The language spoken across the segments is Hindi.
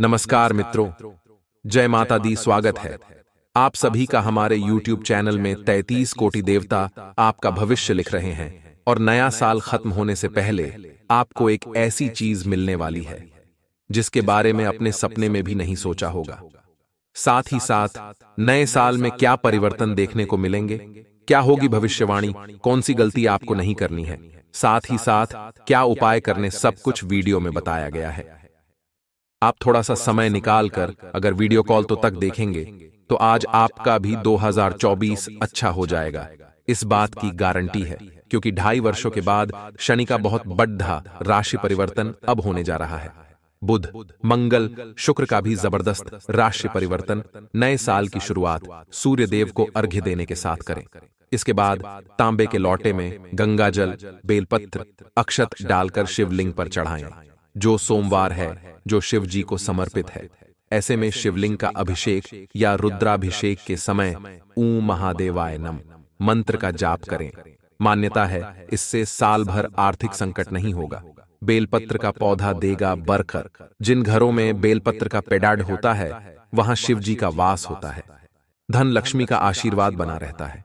नमस्कार मित्रों जय माता दी स्वागत है आप सभी का हमारे YouTube चैनल में 33 कोटि देवता आपका भविष्य लिख रहे हैं और नया साल खत्म होने से पहले आपको एक ऐसी चीज मिलने वाली है जिसके बारे में अपने सपने में भी नहीं सोचा होगा साथ ही साथ नए साल में क्या परिवर्तन देखने को मिलेंगे क्या होगी भविष्यवाणी कौन सी गलती आपको नहीं करनी है साथ ही साथ क्या उपाय करने सब कुछ वीडियो में बताया गया है आप थोड़ा सा समय निकाल कर अगर वीडियो कॉल तो, तो तक देखेंगे तो, तो आज आपका भी 2024 अच्छा हो अच्छा जाएगा इस बात की गारंटी है क्योंकि ढाई वर्षों के बाद शनि का बहुत बड्ढा राशि परिवर्तन अब होने जा रहा है बुध मंगल शुक्र का भी जबरदस्त राशि परिवर्तन नए साल की शुरुआत सूर्य देव को अर्घ्य देने के साथ करें इसके बाद तांबे के लौटे में गंगाजल बेलपत्र अक्षत डालकर शिवलिंग पर चढ़ाएं जो सोमवार है जो शिव जी को समर्पित है ऐसे में शिवलिंग का अभिषेक या रुद्राभिषेक के समय ऊ महादेवाय नम मंत्र का जाप करें मान्यता है इससे साल भर आर्थिक संकट नहीं होगा बेलपत्र का पौधा देगा बरकर जिन घरों में बेलपत्र का पेडाड होता है वहां शिव जी का वास होता है धन लक्ष्मी का आशीर्वाद बना रहता है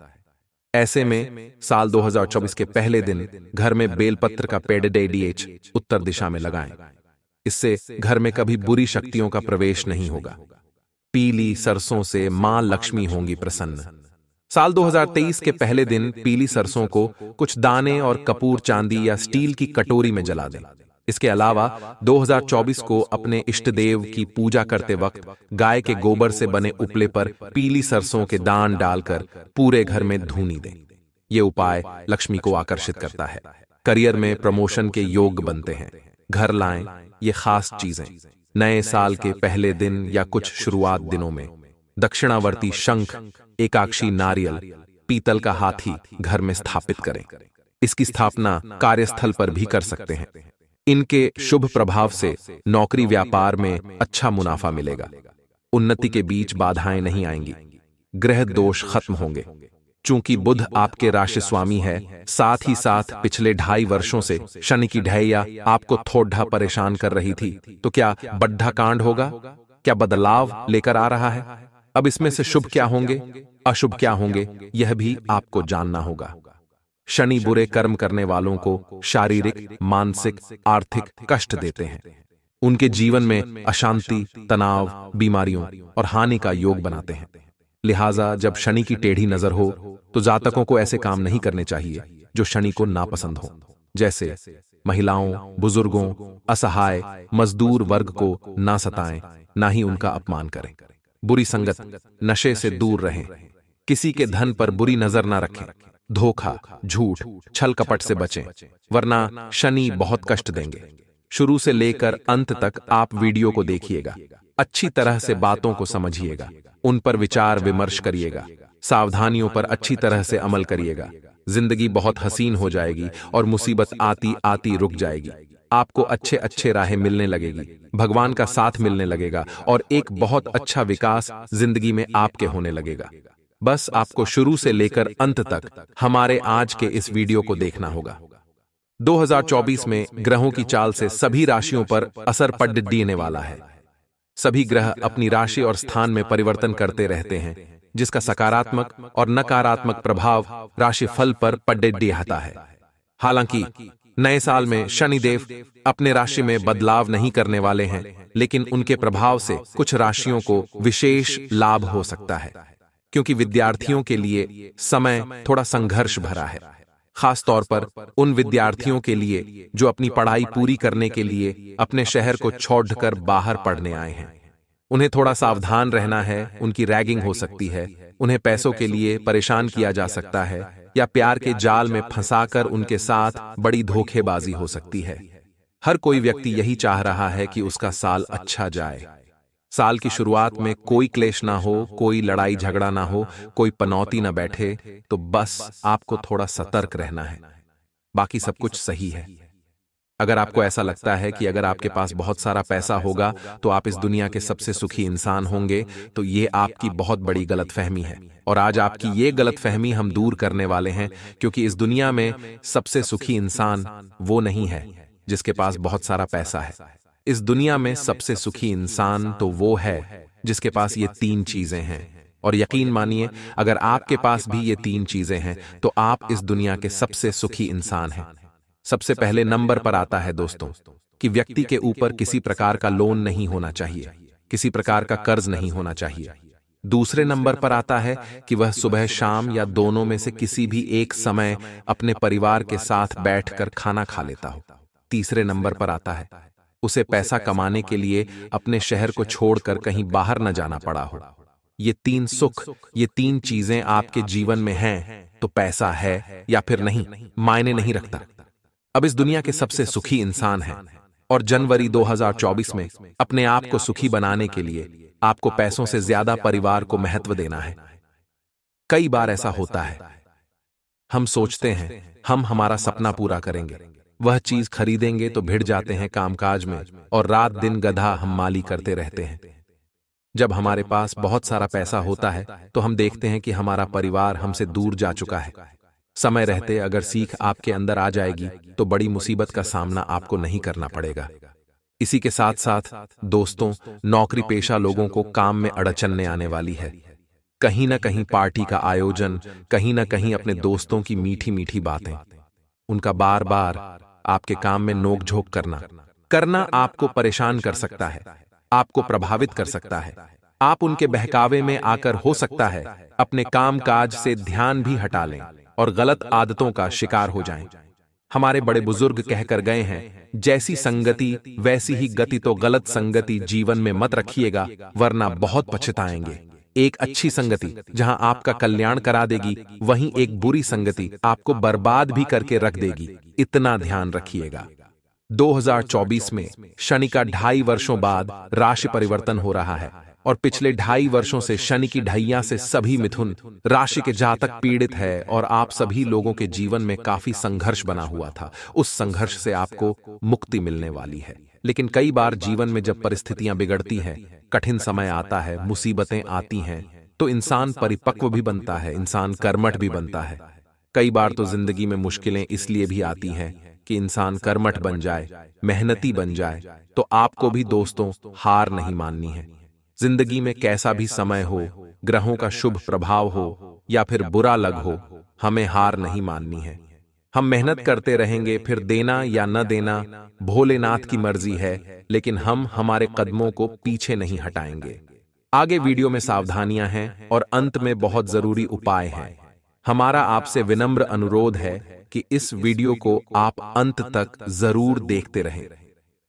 ऐसे में साल 2024 के पहले दिन घर में बेलपत्र का पेड़ डीएच उत्तर दिशा में लगाएं। इससे घर में कभी बुरी शक्तियों का प्रवेश नहीं होगा पीली सरसों से मां लक्ष्मी होंगी प्रसन्न साल 2023 के पहले दिन पीली सरसों को कुछ दाने और कपूर चांदी या स्टील की कटोरी में जला दें इसके अलावा 2024 को अपने इष्ट देव की पूजा करते वक्त गाय के गोबर से बने उपले पर पीली सरसों के दान डालकर पूरे घर में धूनी दें ये उपाय लक्ष्मी को आकर्षित करता है करियर में प्रमोशन के योग बनते हैं घर लाएं ये खास चीजें नए साल के पहले दिन या कुछ शुरुआत दिनों में दक्षिणावर्ती शंख एकाक्षी नारियल पीतल का हाथी घर में स्थापित करें इसकी स्थापना कार्यस्थल पर भी कर सकते हैं इनके शुभ प्रभाव से नौकरी व्यापार में अच्छा मुनाफा मिलेगा उन्नति के बीच बाधाएं नहीं आएंगी ग्रह दोष खत्म होंगे चूंकि बुध आपके राशि स्वामी है साथ ही साथ पिछले ढाई वर्षों से शनि की ढैया आपको थोड़ा परेशान कर रही थी तो क्या बड्ढा कांड होगा क्या बदलाव लेकर आ रहा है अब इसमें से शुभ क्या होंगे अशुभ क्या होंगे यह भी आपको जानना होगा शनि बुरे कर्म करने वालों को शारीरिक मानसिक आर्थिक कष्ट देते हैं उनके जीवन में अशांति तनाव बीमारियों और हानि का योग बनाते हैं लिहाजा जब शनि की टेढ़ी नजर हो तो जातकों को ऐसे काम नहीं करने चाहिए जो शनि को नापसंद हो जैसे महिलाओं बुजुर्गों असहाय मजदूर वर्ग को ना सताएं ना ही उनका अपमान करें बुरी संगत नशे से दूर रहें किसी के धन पर बुरी नजर ना रखें धोखा झूठ छल कपट से बचें वरना शनि बहुत कष्ट देंगे शुरू से लेकर अंत तक आप वीडियो को देखिएगा अच्छी तरह से बातों को समझिएगा उन पर विचार विमर्श करिएगा सावधानियों पर अच्छी तरह से अमल करिएगा जिंदगी बहुत हसीन हो जाएगी और मुसीबत आती आती रुक जाएगी आपको अच्छे अच्छे राहें मिलने लगेगी भगवान का साथ मिलने लगेगा और एक बहुत अच्छा, अच्छा विकास जिंदगी में आपके होने लगेगा बस आपको शुरू से लेकर अंत तक हमारे आज के इस वीडियो को देखना होगा 2024 में ग्रहों की चाल से सभी राशियों पर असर पड देने वाला है सभी ग्रह अपनी राशि और स्थान में परिवर्तन करते रहते हैं जिसका सकारात्मक और नकारात्मक प्रभाव राशि फल पर पड्डे डीहता है हालांकि नए साल में शनिदेव अपने राशि में बदलाव नहीं करने वाले हैं लेकिन उनके प्रभाव से कुछ राशियों को विशेष लाभ हो सकता है क्योंकि विद्यार्थियों के लिए समय थोड़ा संघर्ष भरा है खास तौर पर उन विद्यार्थियों के लिए जो अपनी पढ़ाई पूरी करने के लिए अपने शहर को छोड़कर बाहर पढ़ने आए हैं उन्हें थोड़ा सावधान रहना है उनकी रैगिंग हो सकती है उन्हें पैसों के लिए परेशान किया जा सकता है या प्यार के जाल में फंसाकर उनके साथ बड़ी धोखेबाजी हो सकती है हर कोई व्यक्ति यही चाह रहा है कि उसका साल अच्छा जाए साल की शुरुआत में कोई क्लेश ना हो कोई लड़ाई झगड़ा ना हो कोई पनौती ना बैठे तो, तो बस आपको थोड़ा सतर्क रहना है बाकी सब कुछ सही है अगर आपको ऐसा लगता है कि अगर आपके पास बहुत सारा पैसा होगा तो आप इस तो दुनिया के सबसे सुखी इंसान होंगे तो ये तो आपकी बहुत बड़ी गलतफहमी है और आज आपकी ये गलतफहमी हम दूर करने वाले हैं क्योंकि इस दुनिया में सबसे सुखी इंसान वो नहीं है जिसके पास बहुत सारा पैसा है इस दुनिया में सबसे सुखी इंसान तो वो है जिसके पास ये तीन चीजें हैं और यकीन मानिए अगर आपके पास भी ये तीन चीजें हैं तो आप इस दुनिया के सबसे सुखी इंसान हैं सबसे पहले नंबर पर आता है दोस्तों कि व्यक्ति के ऊपर किसी प्रकार का लोन नहीं होना चाहिए किसी प्रकार का कर्ज नहीं होना चाहिए दूसरे नंबर पर आता है कि वह सुबह शाम या दोनों में से किसी भी एक समय अपने परिवार के साथ बैठकर खाना खा लेता हो तीसरे नंबर पर आता है उसे पैसा कमाने के लिए अपने शहर को छोड़कर कहीं बाहर न जाना पड़ा हो ये तीन सुख ये तीन चीजें आपके जीवन में हैं तो पैसा है या फिर नहीं मायने नहीं रखता अब इस दुनिया के सबसे सुखी इंसान हैं और जनवरी 2024 में अपने आप को सुखी बनाने के लिए आपको पैसों से ज्यादा परिवार को महत्व देना है कई बार ऐसा होता है हम सोचते हैं हम हमारा सपना पूरा करेंगे वह चीज खरीदेंगे तो भिड़ जाते हैं कामकाज में और रात दिन गधा हम माली करते रहते हैं जब हमारे पास बहुत सारा पैसा होता है तो हम देखते हैं कि हमारा परिवार हमसे दूर जा चुका है समय रहते अगर सीख आपके अंदर आ जाएगी तो बड़ी मुसीबत का सामना आपको नहीं करना पड़ेगा इसी के साथ साथ दोस्तों नौकरी पेशा लोगों को काम में अड़चनने आने वाली है कहीं ना कहीं पार्टी का आयोजन कहीं ना कहीं अपने दोस्तों की मीठी मीठी बातें उनका बार बार आपके काम में नोकझोंक करना करना आपको परेशान कर सकता है आपको प्रभावित कर सकता है आप उनके बहकावे में आकर हो सकता है अपने काम काज से ध्यान भी हटा लें और गलत आदतों का शिकार हो जाएं। हमारे बड़े बुजुर्ग कहकर गए हैं जैसी संगति वैसी ही गति तो गलत संगति जीवन में मत रखिएगा वरना बहुत पछताएंगे एक अच्छी संगति जहां आपका कल्याण करा देगी वहीं एक बुरी संगति आपको बर्बाद भी करके रख देगी इतना ध्यान रखिएगा 2024 में शनि का ढाई वर्षों बाद राशि परिवर्तन हो रहा है और पिछले ढाई वर्षों से शनि की ढैया से सभी मिथुन राशि के जातक पीड़ित है और आप सभी लोगों के जीवन में काफी संघर्ष बना हुआ था उस संघर्ष से आपको मुक्ति मिलने वाली है लेकिन कई बार जीवन में जब परिस्थितियां बिगड़ती हैं कठिन समय आता है मुसीबतें आती हैं तो इंसान परिपक्व भी बनता है इंसान कर्मठ भी बनता है कई बार तो जिंदगी में मुश्किलें इसलिए भी आती हैं कि इंसान कर्मठ बन जाए मेहनती बन जाए तो आपको भी दोस्तों हार नहीं माननी है जिंदगी में कैसा भी समय हो ग्रहों का शुभ प्रभाव हो या फिर बुरा लग हो हमें हार नहीं माननी है हम मेहनत करते रहेंगे फिर देना या न देना भोलेनाथ की मर्जी है लेकिन हम हमारे कदमों को पीछे नहीं हटाएंगे आगे वीडियो में सावधानियां हैं और अंत में बहुत जरूरी उपाय हैं हमारा आपसे विनम्र अनुरोध है कि इस वीडियो को आप अंत तक जरूर देखते रहें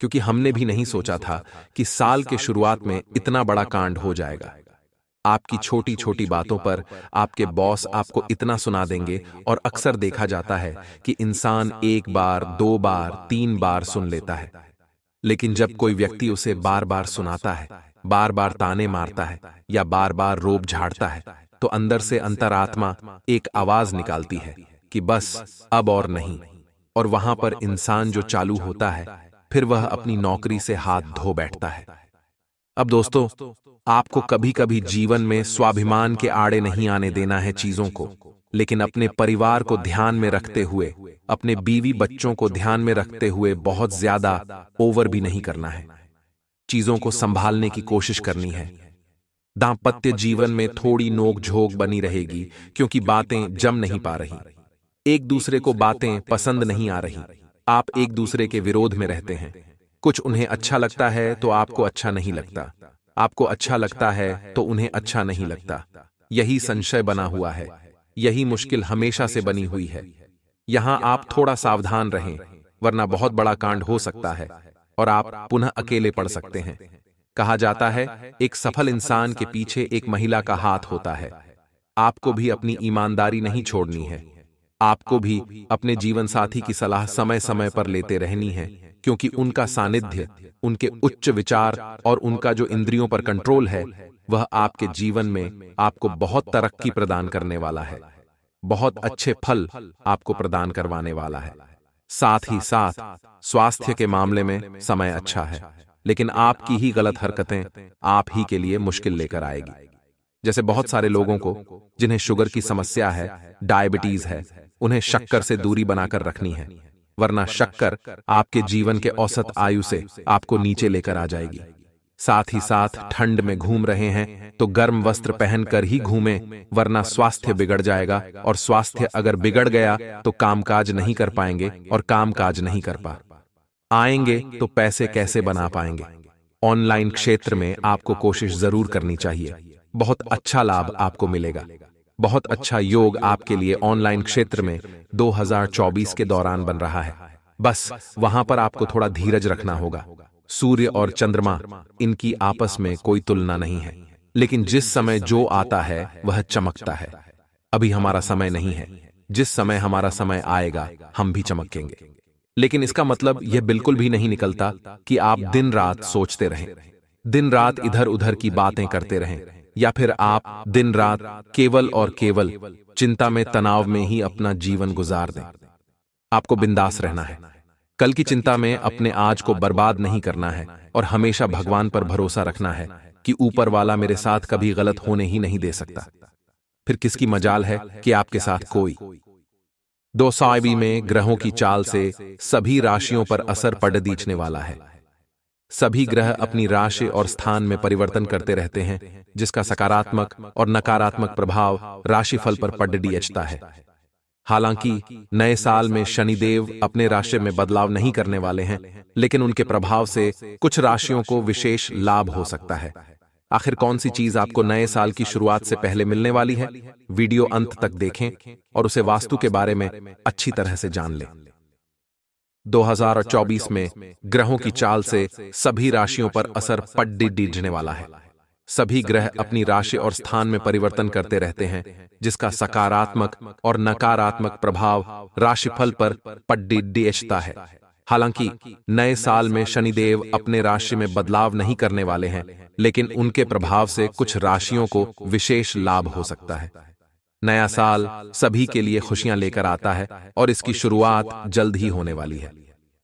क्योंकि हमने भी नहीं सोचा था कि साल के शुरुआत में इतना बड़ा कांड हो जाएगा आपकी छोटी छोटी बातों पर आपके बॉस आपको इतना सुना देंगे और अक्सर देखा जाता है कि इंसान एक बार दो बार तीन बार सुन लेता है लेकिन जब कोई व्यक्ति उसे बार बार सुनाता है बार बार ताने मारता है या बार बार रोब झाड़ता है तो अंदर से अंतरात्मा एक आवाज निकालती है कि बस अब और नहीं और वहां पर इंसान जो चालू होता है फिर वह अपनी नौकरी से हाथ धो बैठता है अब दोस्तों आपको कभी कभी जीवन में स्वाभिमान के आड़े नहीं आने देना है चीजों को लेकिन अपने परिवार को ध्यान में रखते हुए अपने बीवी बच्चों को ध्यान में रखते हुए बहुत ज्यादा ओवर भी नहीं करना है चीजों को संभालने की कोशिश करनी है दाम्पत्य जीवन में थोड़ी नोक झोंक बनी रहेगी क्योंकि बातें जम नहीं पा रही एक दूसरे को बातें पसंद नहीं आ रही आप एक दूसरे के विरोध में रहते हैं कुछ उन्हें अच्छा लगता है तो आपको अच्छा नहीं लगता आपको अच्छा लगता है तो उन्हें अच्छा नहीं लगता यही संशय बना हुआ है यही मुश्किल हमेशा से बनी हुई है यहाँ आप थोड़ा सावधान रहें वरना बहुत बड़ा कांड हो सकता है और आप पुनः अकेले पड़ सकते हैं कहा जाता है एक सफल इंसान के पीछे एक महिला का हाथ होता है आपको भी अपनी ईमानदारी नहीं छोड़नी है आपको भी अपने जीवन साथी की सलाह समय समय पर लेते रहनी है क्योंकि उनका सानिध्य उनके उच्च विचार और उनका जो इंद्रियों पर कंट्रोल है वह आपके जीवन में आपको बहुत तरक्की प्रदान करने वाला है बहुत अच्छे फल आपको प्रदान करवाने वाला है साथ ही साथ स्वास्थ्य के मामले में समय अच्छा है लेकिन आपकी ही गलत हरकतें आप ही के लिए मुश्किल लेकर आएगी जैसे बहुत सारे लोगों को जिन्हें शुगर की समस्या है डायबिटीज है उन्हें शक्कर से दूरी बनाकर रखनी है वरना शक्कर आपके जीवन के औसत आयु से आपको नीचे लेकर आ जाएगी साथ ही साथ ठंड में घूम रहे हैं तो गर्म वस्त्र पहनकर ही घूमें वरना स्वास्थ्य बिगड़ जाएगा और स्वास्थ्य अगर बिगड़ गया तो, तो कामकाज नहीं कर पाएंगे और कामकाज नहीं कर पा आएंगे तो पैसे तो कैसे बना पाएंगे ऑनलाइन क्षेत्र में आपको कोशिश जरूर करनी चाहिए बहुत अच्छा, अच्छा लाभ आपको मिलेगा बहुत अच्छा, अच्छा योग आपके लिए ऑनलाइन क्षेत्र में 2024 के दौरान बन रहा है बस वहां पर आपको थोड़ा धीरज रखना होगा सूर्य और चंद्रमा इनकी आपस में कोई तुलना नहीं है लेकिन जिस समय जो आता है वह चमकता है अभी हमारा समय नहीं है जिस समय हमारा समय आएगा हम भी चमकेंगे लेकिन इसका मतलब, मतलब यह बिल्कुल भी नहीं निकलता कि आप दिन रात सोचते रहें दिन रात इधर उधर की बातें करते रहें या फिर आप दिन रात केवल और केवल चिंता में तनाव में ही अपना जीवन गुजार दें आपको बिंदास रहना है कल की चिंता में अपने आज को बर्बाद नहीं करना है और हमेशा भगवान पर भरोसा रखना है कि ऊपर वाला मेरे साथ कभी गलत होने ही नहीं दे सकता फिर किसकी मजाल है कि आपके साथ कोई दो में ग्रहों की चाल से सभी राशियों पर असर पड़ दीचने वाला है सभी ग्रह अपनी राशि और स्थान में परिवर्तन करते रहते हैं जिसका सकारात्मक और नकारात्मक प्रभाव राशिफल पर अचता है हालांकि नए साल में शनिदेव अपने राशि में बदलाव नहीं करने वाले हैं लेकिन उनके प्रभाव से कुछ राशियों को विशेष लाभ हो सकता है आखिर कौन सी चीज आपको नए साल की शुरुआत से पहले मिलने वाली है वीडियो अंत तक देखें और उसे वास्तु के बारे में अच्छी तरह से जान लें 2024 में ग्रहों की चाल से सभी राशियों पर असर पड्डी डीजने वाला है सभी ग्रह अपनी राशि और स्थान में परिवर्तन करते रहते हैं जिसका सकारात्मक और नकारात्मक प्रभाव राशिफल पर पड्डी डीएचता है हालांकि नए साल में शनिदेव अपने राशि में बदलाव नहीं करने वाले हैं लेकिन उनके प्रभाव से कुछ राशियों को विशेष लाभ हो सकता है नया साल सभी के लिए खुशियां लेकर आता है और इसकी शुरुआत जल्द ही होने वाली है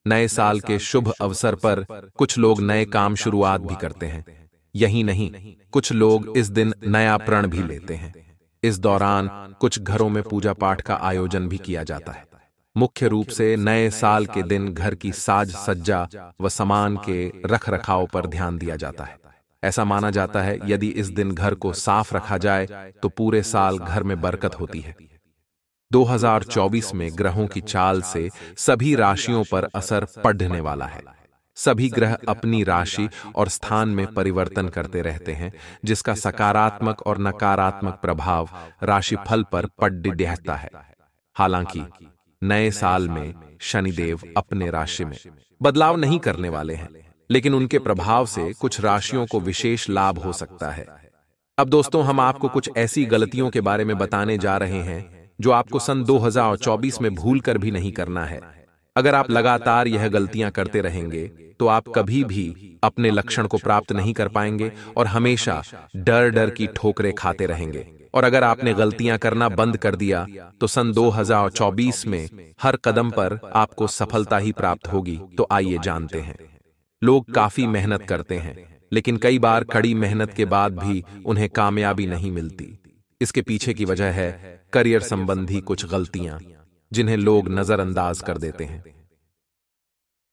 नए साल के शुभ अवसर पर कुछ लोग नए काम शुरुआत भी करते हैं यही नहीं कुछ लोग इस दिन नया प्रण भी लेते हैं इस दौरान कुछ घरों में पूजा पाठ का आयोजन भी किया जाता है मुख्य रूप से नए साल के दिन घर की साज सज्जा व सामान के रख रखाव पर ध्यान दिया जाता है ऐसा माना जाता है यदि इस दिन घर को साफ रखा जाए तो पूरे साल घर में बरकत होती है 2024 में ग्रहों की चाल से सभी राशियों पर असर पड़ने वाला है सभी ग्रह अपनी राशि और स्थान में परिवर्तन करते रहते हैं जिसका सकारात्मक और नकारात्मक प्रभाव राशिफल पर पड्ड डहता है हालांकि नए साल में शनिदेव अपने राशि में बदलाव नहीं करने वाले हैं लेकिन उनके प्रभाव से कुछ राशियों को विशेष लाभ हो सकता है अब दोस्तों हम आपको कुछ ऐसी गलतियों के बारे में बताने जा रहे हैं जो आपको सन 2024 में भूल कर भी नहीं करना है अगर आप लगातार यह गलतियां करते रहेंगे तो आप तो कभी भी अपने लक्षण को प्राप्त नहीं कर पाएंगे और हमेशा डर डर की ठोकरें खाते रहेंगे और अगर आपने गलतियां करना बंद कर दिया तो सन 2024 तो में हर कदम पर आपको सफलता ही प्राप्त होगी तो आइए जानते हैं लोग काफी मेहनत करते हैं लेकिन कई बार कड़ी मेहनत के बाद भी उन्हें कामयाबी नहीं मिलती इसके पीछे की वजह है करियर संबंधी कुछ गलतियां जिन्हें लोग नजरअंदाज कर देते हैं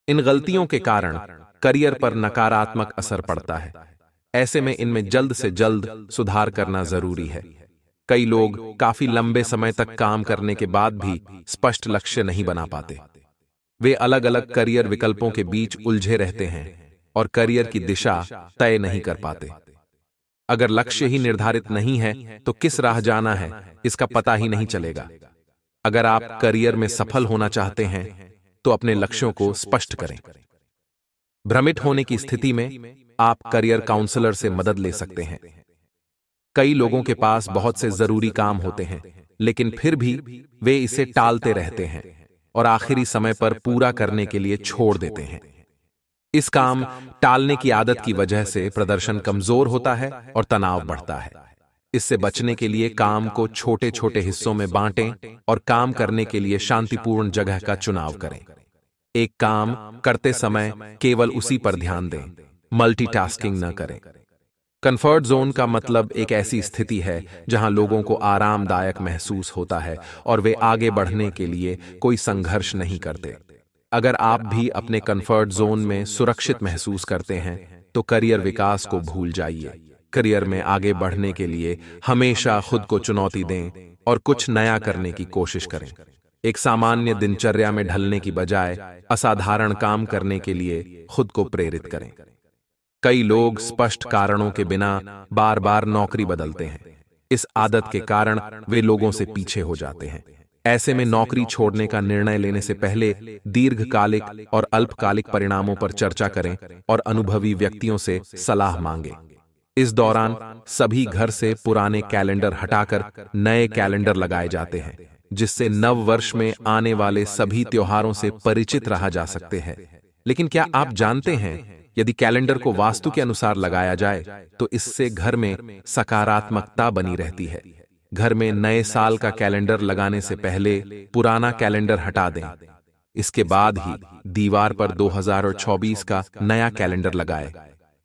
इन गलतियों के कारण करियर पर नकारात्मक असर पड़ता है ऐसे में इनमें जल्द से जल्द सुधार करना जरूरी है कई लोग काफी लंबे समय तक काम करने के बाद भी स्पष्ट लक्ष्य नहीं बना पाते वे अलग अलग करियर विकल्पों के बीच उलझे रहते हैं और करियर की दिशा तय नहीं कर पाते अगर लक्ष्य ही निर्धारित नहीं है तो किस राह जाना है इसका पता ही नहीं चलेगा अगर आप करियर में सफल होना चाहते हैं तो अपने लक्ष्यों को स्पष्ट करें भ्रमित होने की स्थिति में आप करियर काउंसलर से मदद ले सकते हैं कई लोगों के पास बहुत से जरूरी काम होते हैं लेकिन फिर भी वे इसे टालते रहते हैं और आखिरी समय पर पूरा करने के लिए छोड़ देते हैं इस काम टालने की आदत की वजह से प्रदर्शन कमजोर होता है और तनाव बढ़ता है इससे बचने के लिए काम को छोटे छोटे हिस्सों में बांटें और काम करने के लिए शांतिपूर्ण जगह का चुनाव करें एक काम करते समय केवल उसी पर ध्यान दें मल्टीटास्किंग न करें कंफर्ट जोन का मतलब एक ऐसी स्थिति है जहां लोगों को आरामदायक महसूस होता है और वे आगे बढ़ने के लिए कोई संघर्ष नहीं करते अगर आप भी अपने कंफर्ट जोन में सुरक्षित महसूस करते हैं तो करियर विकास को भूल जाइए करियर में आगे बढ़ने के लिए हमेशा खुद को चुनौती दें और कुछ नया करने की कोशिश करें एक सामान्य दिनचर्या में ढलने की बजाय असाधारण काम करने के लिए खुद को प्रेरित करें कई लोग स्पष्ट कारणों के बिना बार बार नौकरी बदलते हैं इस आदत के कारण वे लोगों से पीछे हो जाते हैं ऐसे में नौकरी छोड़ने का निर्णय लेने से पहले दीर्घकालिक और अल्पकालिक परिणामों पर चर्चा करें और अनुभवी व्यक्तियों से सलाह मांगे इस दौरान सभी घर से पुराने कैलेंडर हटाकर नए कैलेंडर लगाए जाते हैं जिससे नव वर्ष में आने वाले सभी त्योहारों से परिचित रहा जा सकते हैं लेकिन क्या आप जानते हैं यदि कैलेंडर को वास्तु के अनुसार लगाया जाए तो, तो इससे घर में सकारात्मकता बनी रहती है घर में नए साल का कैलेंडर लगाने से पहले पुराना कैलेंडर हटा दें इसके बाद ही दीवार पर 2024 का नया कैलेंडर लगाएं।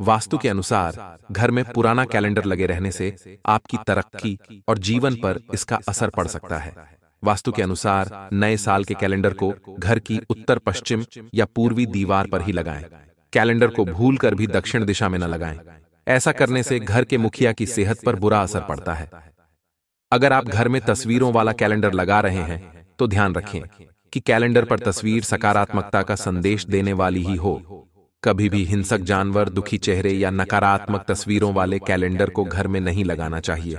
वास्तु के अनुसार घर में पुराना कैलेंडर लगे रहने से आपकी तरक्की और जीवन पर इसका असर पड़ सकता है वास्तु के अनुसार नए साल के कैलेंडर को घर की उत्तर पश्चिम या पूर्वी दीवार पर ही लगाएं। कैलेंडर को भूल कर भी दक्षिण दिशा में न लगाएं। ऐसा करने से घर के मुखिया की सेहत पर बुरा असर पड़ता है अगर आप घर में तस्वीरों वाला कैलेंडर लगा रहे हैं तो ध्यान रखें कि कैलेंडर पर तस्वीर सकारात्मकता का संदेश देने वाली ही हो कभी भी हिंसक जानवर दुखी चेहरे या नकारात्मक तस्वीरों वाले कैलेंडर को घर में नहीं लगाना चाहिए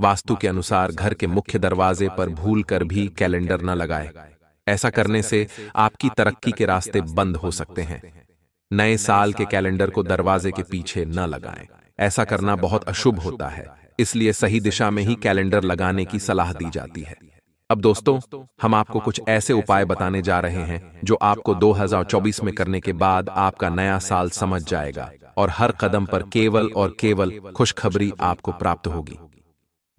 वास्तु के अनुसार घर के मुख्य दरवाजे पर भूल कर भी कैलेंडर न लगाए ऐसा करने से आपकी तरक्की के रास्ते बंद हो सकते हैं नए साल के कैलेंडर को दरवाजे के पीछे न लगाएं। ऐसा करना बहुत अशुभ होता है इसलिए सही दिशा में ही कैलेंडर लगाने की सलाह दी जाती है अब दोस्तों हम आपको कुछ ऐसे उपाय बताने जा रहे हैं जो आपको 2024 में करने के बाद आपका नया साल समझ जाएगा और हर कदम पर केवल और केवल खुशखबरी आपको प्राप्त होगी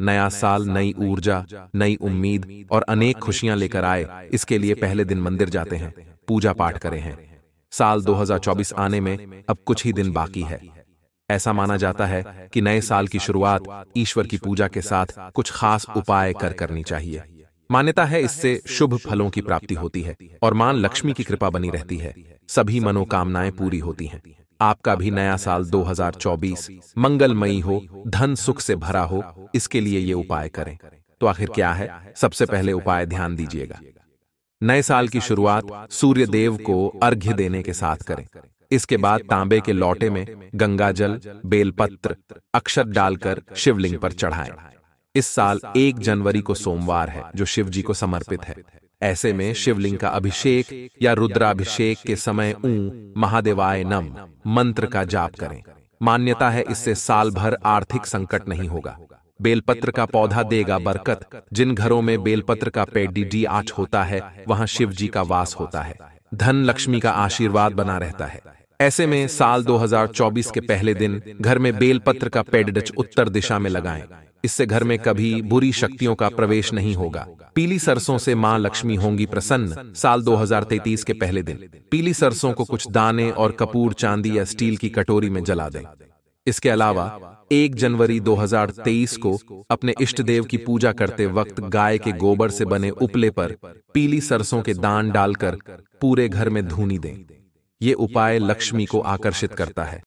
नया साल नई ऊर्जा नई उम्मीद और अनेक खुशियां लेकर आए इसके लिए पहले दिन मंदिर जाते हैं पूजा पाठ करें हैं साल 2024 आने में अब कुछ ही दिन बाकी है ऐसा माना जाता है कि नए साल की शुरुआत ईश्वर की पूजा के साथ कुछ खास उपाय कर करनी चाहिए मान्यता है इससे शुभ फलों की प्राप्ति होती है और मान लक्ष्मी की कृपा बनी रहती है सभी मनोकामनाएं पूरी होती हैं आपका भी नया साल 2024 मंगलमयी हो धन सुख से भरा हो इसके लिए ये उपाय करें तो आखिर क्या है सबसे पहले उपाय ध्यान दीजिएगा नए साल की शुरुआत सूर्य देव को अर्घ्य देने के साथ करें इसके बाद तांबे के लौटे में गंगाजल बेलपत्र अक्षत डालकर शिवलिंग पर चढ़ाएं। इस साल एक जनवरी को सोमवार है जो शिव जी को समर्पित है ऐसे में शिवलिंग का अभिषेक या रुद्राभिषेक के समय ऊ महादेवाय नम मंत्र का जाप करें मान्यता है इससे साल भर आर्थिक संकट नहीं होगा बेलपत्र का पौधा देगा बरकत जिन घरों में बेलपत्र का पेडी आठ होता है वहाँ शिव जी का वास होता है धन लक्ष्मी का आशीर्वाद बना रहता है ऐसे में साल 2024 के पहले दिन घर में बेलपत्र का पेडडच उत्तर दिशा में लगाएं। इससे घर में कभी बुरी शक्तियों का प्रवेश नहीं होगा पीली सरसों से मां लक्ष्मी होंगी प्रसन्न साल 2033 के पहले दिन पीली सरसों को कुछ दाने और कपूर चांदी या स्टील की कटोरी में जला दें इसके अलावा एक जनवरी 2023 को अपने इष्ट देव की पूजा करते वक्त गाय के गोबर से बने उपले पर पीली सरसों के दान डालकर पूरे घर में धूनी दें ये उपाय लक्ष्मी को आकर्षित करता है